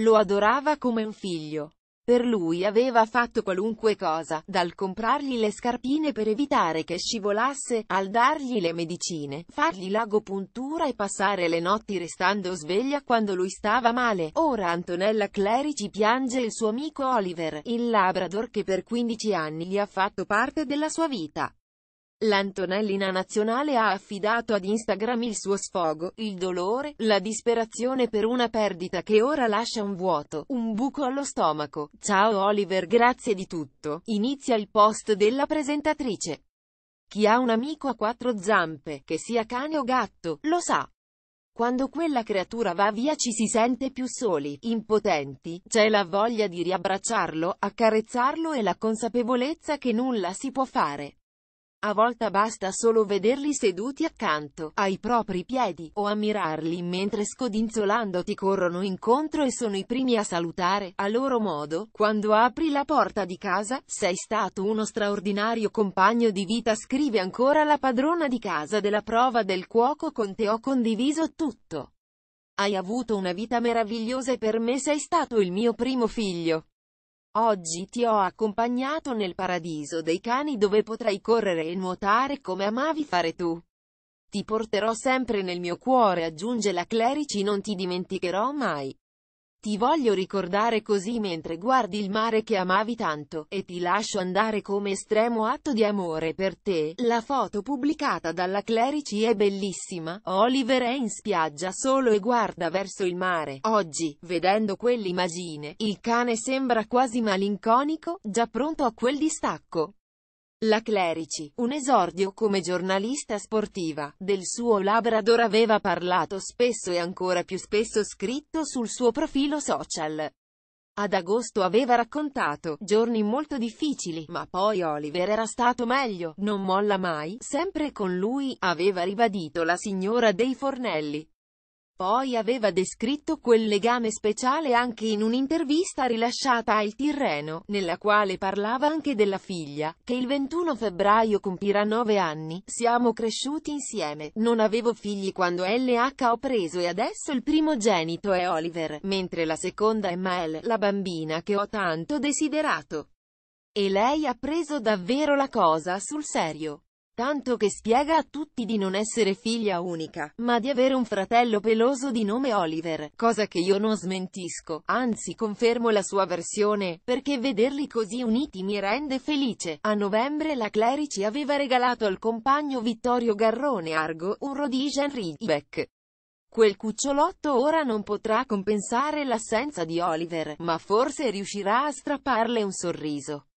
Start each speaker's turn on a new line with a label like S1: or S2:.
S1: Lo adorava come un figlio. Per lui aveva fatto qualunque cosa, dal comprargli le scarpine per evitare che scivolasse, al dargli le medicine, fargli l'agopuntura e passare le notti restando sveglia quando lui stava male. Ora Antonella Clerici piange il suo amico Oliver, il Labrador che per 15 anni gli ha fatto parte della sua vita. L'Antonellina nazionale ha affidato ad Instagram il suo sfogo, il dolore, la disperazione per una perdita che ora lascia un vuoto, un buco allo stomaco. Ciao Oliver grazie di tutto, inizia il post della presentatrice. Chi ha un amico a quattro zampe, che sia cane o gatto, lo sa. Quando quella creatura va via ci si sente più soli, impotenti, c'è la voglia di riabbracciarlo, accarezzarlo e la consapevolezza che nulla si può fare. A volte basta solo vederli seduti accanto, ai propri piedi, o ammirarli mentre scodinzolando ti corrono incontro e sono i primi a salutare, a loro modo, quando apri la porta di casa, sei stato uno straordinario compagno di vita scrive ancora la padrona di casa della prova del cuoco con te ho condiviso tutto. Hai avuto una vita meravigliosa e per me sei stato il mio primo figlio. Oggi ti ho accompagnato nel paradiso dei cani dove potrai correre e nuotare come amavi fare tu. Ti porterò sempre nel mio cuore aggiunge la Clerici non ti dimenticherò mai. Ti voglio ricordare così mentre guardi il mare che amavi tanto, e ti lascio andare come estremo atto di amore per te. La foto pubblicata dalla Clerici è bellissima, Oliver è in spiaggia solo e guarda verso il mare. Oggi, vedendo quell'immagine, il cane sembra quasi malinconico, già pronto a quel distacco. La Clerici, un esordio come giornalista sportiva, del suo Labrador aveva parlato spesso e ancora più spesso scritto sul suo profilo social. Ad agosto aveva raccontato, giorni molto difficili, ma poi Oliver era stato meglio, non molla mai, sempre con lui, aveva ribadito la signora dei fornelli. Poi aveva descritto quel legame speciale anche in un'intervista rilasciata al Tirreno, nella quale parlava anche della figlia, che il 21 febbraio compirà 9 anni. Siamo cresciuti insieme, non avevo figli quando LH ho preso e adesso il primo genito è Oliver, mentre la seconda è Mael, la bambina che ho tanto desiderato. E lei ha preso davvero la cosa sul serio tanto che spiega a tutti di non essere figlia unica, ma di avere un fratello peloso di nome Oliver, cosa che io non smentisco, anzi confermo la sua versione, perché vederli così uniti mi rende felice. A novembre la Clerici aveva regalato al compagno Vittorio Garrone Argo, un Rhodesian Ridgeback. Quel cucciolotto ora non potrà compensare l'assenza di Oliver, ma forse riuscirà a strapparle un sorriso.